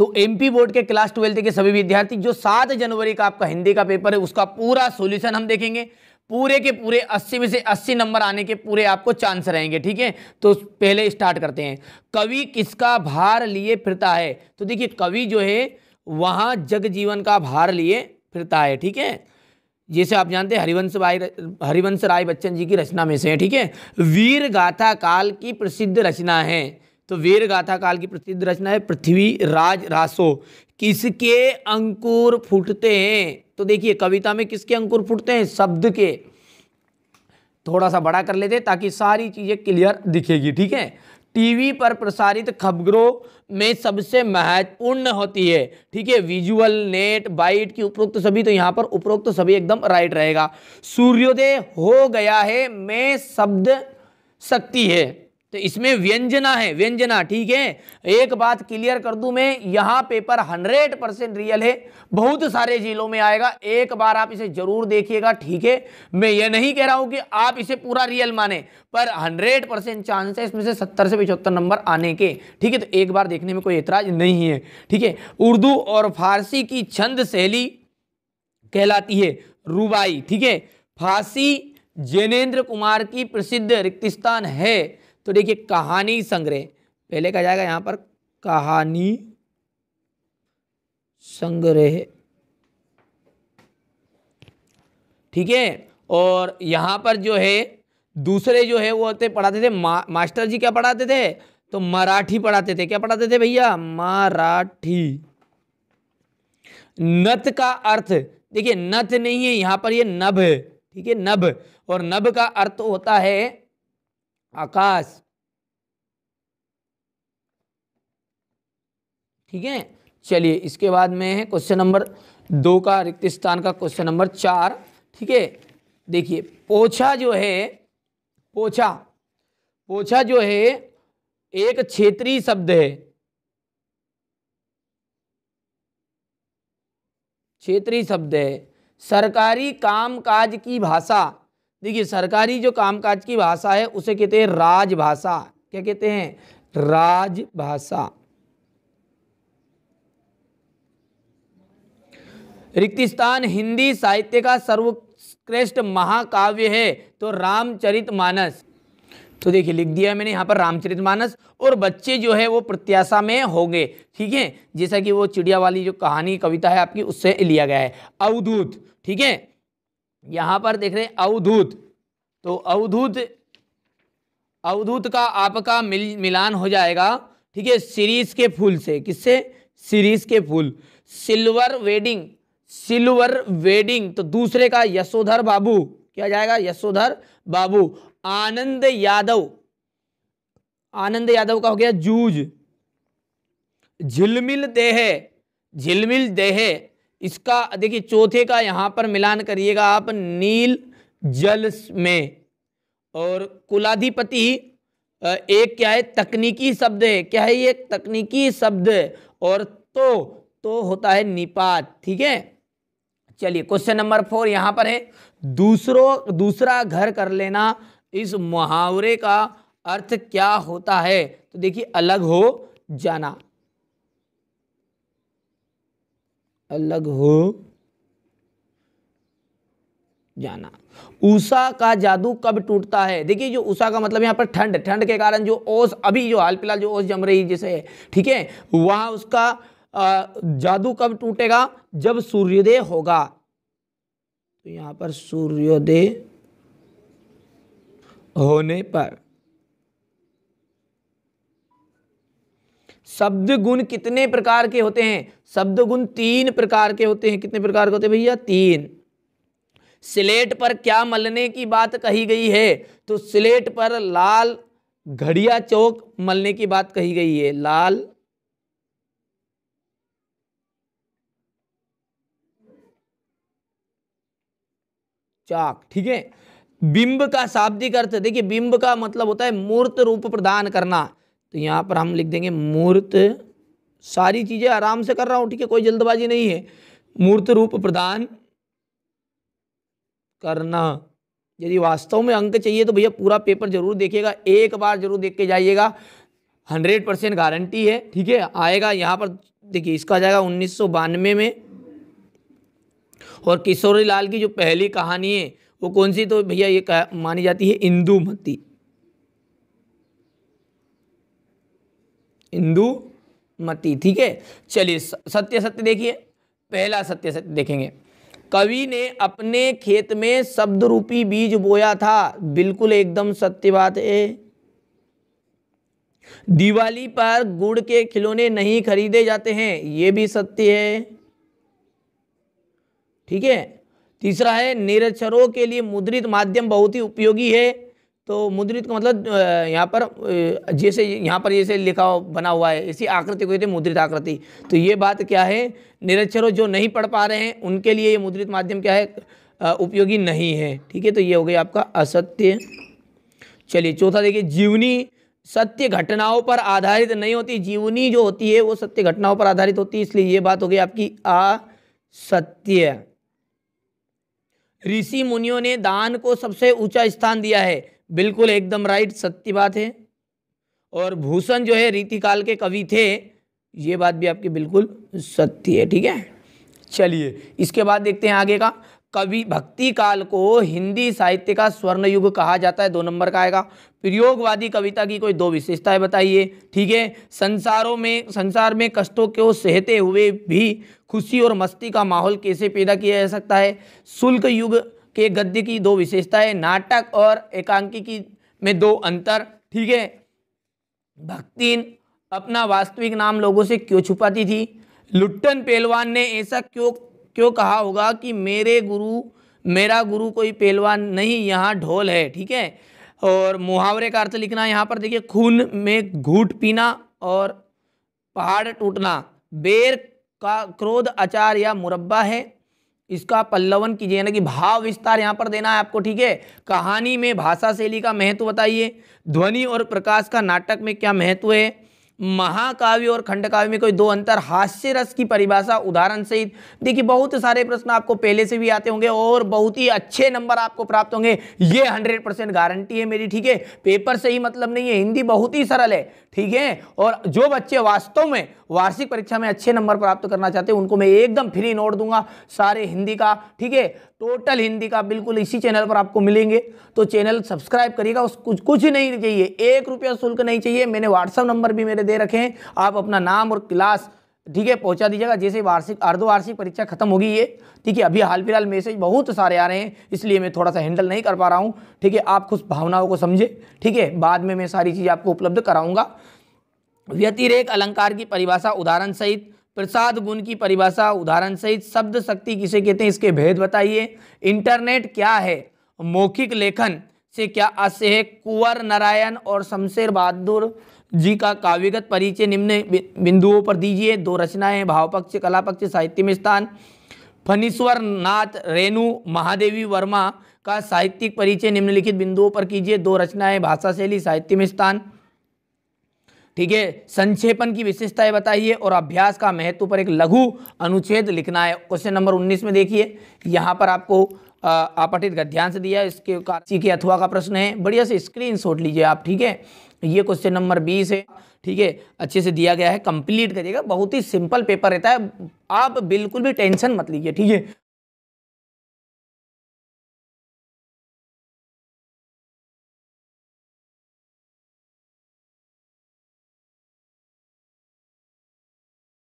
तो MP board के class twelfth के सभी विद्यार्थी जो सात जनवरी का आपका हिंदी का पेपर है उसका पूरा सोल्यूशन हम देखेंगे पूरे के पूरे 80 में से 80 नंबर आने के पूरे आपको चांस रहेंगे ठीक है तो पहले स्टार्ट करते हैं कवि किसका भार लिए फिरता है तो देखिए कवि जो है वहां जग जीवन का भार लिए फिरता है ठीक है जैसे आप जानते हैं हरिवंश भाई हरिवंश राय बच्चन जी की रचना में से है ठीक है वीर गाथा काल की प्रसिद्ध रचना है तो वीर गाथा काल की प्रसिद्ध रचना है पृथ्वी राज रासो किसके अंकुर फूटते हैं तो देखिए कविता में किसके अंकुर फूटते हैं शब्द के थोड़ा सा बड़ा कर लेते ताकि सारी चीज़ें क्लियर दिखेगी ठीक है टीवी पर प्रसारित खबरों में सबसे महत्वपूर्ण होती है ठीक है विजुअल नेट बाइट की उपरोक्त तो सभी तो यहाँ पर उपरोक्त तो सभी एकदम राइट रहेगा सूर्योदय हो गया है में शब्द शक्ति है तो इसमें व्यंजना है व्यंजना ठीक है एक बात क्लियर कर दूं मैं यहां पेपर 100 परसेंट रियल है बहुत सारे जिलों में आएगा एक बार आप इसे जरूर देखिएगा ठीक है मैं ये नहीं कह रहा हूं कि आप इसे पूरा रियल माने पर 100 परसेंट चांस है इसमें से 70 से पिछहत्तर नंबर आने के ठीक है तो एक बार देखने में कोई ऐतराज नहीं है ठीक है उर्दू और फारसी की छंद शैली कहलाती है रूबाई ठीक है फारसी जैनेन्द्र कुमार की प्रसिद्ध रिक्तिस्तान है तो देखिए कहानी संग्रह पहले कहा जाएगा यहाँ पर कहानी संग्रह ठीक है और यहाँ पर जो है दूसरे जो है वो होते पढ़ाते थे मा, मास्टर जी क्या पढ़ाते थे तो मराठी पढ़ाते थे क्या पढ़ाते थे भैया मराठी नथ का अर्थ देखिए नथ नहीं है यहाँ पर ये नभ है ठीक है नभ और नभ का अर्थ होता है आकाश ठीक है चलिए इसके बाद में है क्वेश्चन नंबर दो का रिक्त स्थान का क्वेश्चन नंबर चार ठीक है देखिए पोछा जो है पोछा पोछा जो है एक क्षेत्रीय शब्द है क्षेत्रीय शब्द है सरकारी कामकाज की भाषा देखिए सरकारी जो कामकाज की भाषा है उसे कहते हैं राजभाषा क्या कहते हैं राजभाषा रिक्तिस्तान हिंदी साहित्य का सर्वश्रेष्ठ महाकाव्य है तो रामचरित मानस तो देखिए लिख दिया मैंने यहाँ पर रामचरित मानस और बच्चे जो है वो प्रत्याशा में होंगे ठीक है जैसा कि वो चिड़िया वाली जो कहानी कविता है आपकी उससे लिया गया है अवधूत ठीक है यहां पर देख रहे हैं अवधूत तो अवधूत अवधूत का आपका मिल मिलान हो जाएगा ठीक है सीरीज के फूल से किससे सीरीज के फूल सिल्वर वेडिंग सिल्वर वेडिंग तो दूसरे का यशोधर बाबू क्या जाएगा यशोधर बाबू आनंद यादव आनंद यादव का हो गया जूझ झिलमिल देहे झिलमिल देहे इसका देखिए चौथे का यहाँ पर मिलान करिएगा आप नील जल में और कुलाधिपति एक क्या है तकनीकी शब्द है क्या है ये तकनीकी शब्द और तो तो होता है निपात ठीक है चलिए क्वेश्चन नंबर फोर यहाँ पर है दूसरों दूसरा घर कर लेना इस मुहावरे का अर्थ क्या होता है तो देखिए अलग हो जाना अलग हो जाना उषा का जादू कब टूटता है देखिए जो उषा का मतलब यहां पर ठंड ठंड के कारण जो ओस अभी जो हाल फिलहाल जो ओस जम रही जैसे है ठीक है वहां उसका जादू कब टूटेगा जब सूर्योदय होगा तो यहाँ पर सूर्योदय होने पर शब्द गुण कितने प्रकार के होते हैं शब्द गुण तीन प्रकार के होते हैं कितने प्रकार के होते हैं भैया तीन स्लेट पर क्या मलने की बात कही गई है तो स्लेट पर लाल घड़िया चौक मलने की बात कही गई है लाल चाक ठीक है बिंब का शाब्दिक अर्थ देखिए बिंब का मतलब होता है मूर्त रूप प्रदान करना तो यहाँ पर हम लिख देंगे मूर्त सारी चीज़ें आराम से कर रहा हूँ ठीक है कोई जल्दबाजी नहीं है मूर्त रूप प्रदान करना यदि वास्तव में अंक चाहिए तो भैया पूरा पेपर जरूर देखिएगा एक बार जरूर देख के जाइएगा हंड्रेड परसेंट गारंटी है ठीक है आएगा यहाँ पर देखिए इसका आ जाएगा उन्नीस सौ बानवे में और किशोरी लाल की जो पहली कहानी है वो कौन सी तो भैया ये मानी जाती है इंदुमती इंदुमती ठीक है चलिए सत्य सत्य देखिए पहला सत्य सत्य देखेंगे कवि ने अपने खेत में शब्द रूपी बीज बोया था बिल्कुल एकदम सत्य बात है दिवाली पर गुड़ के खिलौने नहीं खरीदे जाते हैं ये भी सत्य है ठीक है तीसरा है निरक्षरों के लिए मुद्रित माध्यम बहुत ही उपयोगी है तो मुद्रित का मतलब यहाँ पर जैसे यहाँ पर जैसे लिखा बना हुआ है इसी आकृति को कहते हैं मुद्रित आकृति तो ये बात क्या है निरक्षरों जो नहीं पढ़ पा रहे हैं उनके लिए ये मुद्रित माध्यम क्या है उपयोगी नहीं है ठीक है तो ये हो गया आपका असत्य चलिए चौथा देखिए जीवनी सत्य घटनाओं पर आधारित नहीं होती जीवनी जो होती है वो सत्य घटनाओं पर आधारित होती है इसलिए ये बात हो गई आपकी असत्य ऋषि मुनियों ने दान को सबसे ऊंचा स्थान दिया है बिल्कुल एकदम राइट सत्य बात है और भूषण जो है रीतिकाल के कवि थे ये बात भी आपकी बिल्कुल सत्य है ठीक है चलिए इसके बाद देखते हैं आगे का कवि भक्ति काल को हिंदी साहित्य का स्वर्ण युग कहा जाता है दो नंबर का आएगा प्रयोगवादी कविता की कोई दो विशेषताएं बताइए ठीक है संसारों में संसार में कष्टों को सहते हुए भी खुशी और मस्ती का माहौल कैसे पैदा किया जा सकता है शुल्क युग कि गद्य की दो विशेषताएं नाटक और एकांकी की में दो अंतर ठीक है भक्तिन अपना वास्तविक नाम लोगों से क्यों छुपाती थी लुट्टन पहलवान ने ऐसा क्यों क्यों कहा होगा कि मेरे गुरु मेरा गुरु कोई पहलवान नहीं यहाँ ढोल है ठीक है और मुहावरे का अर्थ लिखना यहाँ पर देखिए खून में घूट पीना और पहाड़ टूटना बेर का क्रोध आचार या मुरब्बा है इसका पल्लवन कीजिए यानी कि भाव विस्तार यहाँ पर देना है आपको ठीक है कहानी में भाषा शैली का महत्व बताइए ध्वनि और प्रकाश का नाटक में क्या महत्व है महाकाव्य और खंडकाव्य में कोई दो अंतर हास्य रस की परिभाषा उदाहरण सहित देखिए बहुत सारे प्रश्न आपको पहले से भी आते होंगे और बहुत ही अच्छे नंबर आपको प्राप्त होंगे ये हंड्रेड परसेंट गारंटी है मेरी ठीक है पेपर से ही मतलब नहीं है हिंदी बहुत ही सरल है ठीक है और जो बच्चे वास्तव में वार्षिक परीक्षा में अच्छे नंबर प्राप्त करना चाहते हैं उनको मैं एकदम फ्री नोट दूंगा सारे हिंदी का ठीक है टोटल हिंदी का बिल्कुल इसी चैनल पर आपको मिलेंगे तो चैनल सब्सक्राइब करिएगा उस कुछ कुछ ही नहीं चाहिए एक रुपया शुल्क नहीं चाहिए मैंने व्हाट्सअप नंबर भी मेरे दे रखे हैं आप अपना नाम और क्लास ठीक है पहुंचा दीजिएगा जैसे वार्षिक अर्धवार्षिक परीक्षा खत्म होगी ये ठीक है अभी हाल फिलहाल मैसेज बहुत सारे आ रहे हैं इसलिए मैं थोड़ा सा हैंडल नहीं कर पा रहा हूँ ठीक है आप कुछ भावनाओं को समझे ठीक है बाद में मैं सारी चीज़ आपको उपलब्ध कराऊंगा व्यतिरेक अलंकार की परिभाषा उदाहरण सहित प्रसाद गुण की परिभाषा उदाहरण सहित शब्द शक्ति किसे कहते हैं इसके भेद बताइए इंटरनेट क्या है मौखिक लेखन से क्या आशय है कुंवर नारायण और शमशेर बहादुर जी का काव्यगत परिचय निम्न बिंदुओं पर दीजिए दो रचनाएं भावपक्ष कला पक्ष साहित्य में स्थान फनीश्वर नाथ रेणु महादेवी वर्मा का साहित्यिक परिचय निम्नलिखित बिंदुओं पर कीजिए दो रचनाएं भाषा शैली साहित्य में स्थान ठीक है संक्षेपण की विशेषताएं बताइए और अभ्यास का महत्व पर एक लघु अनुच्छेद लिखना है क्वेश्चन नंबर 19 में देखिए यहाँ पर आपको आपटित गध्यांश दिया इसके काची के अथवा का प्रश्न है बढ़िया से स्क्रीन शॉट लीजिए आप ठीक है ये क्वेश्चन नंबर बीस है ठीक है अच्छे से दिया गया है कंप्लीट करिएगा बहुत ही सिंपल पेपर रहता है आप बिल्कुल भी टेंशन मत लीजिए ठीक है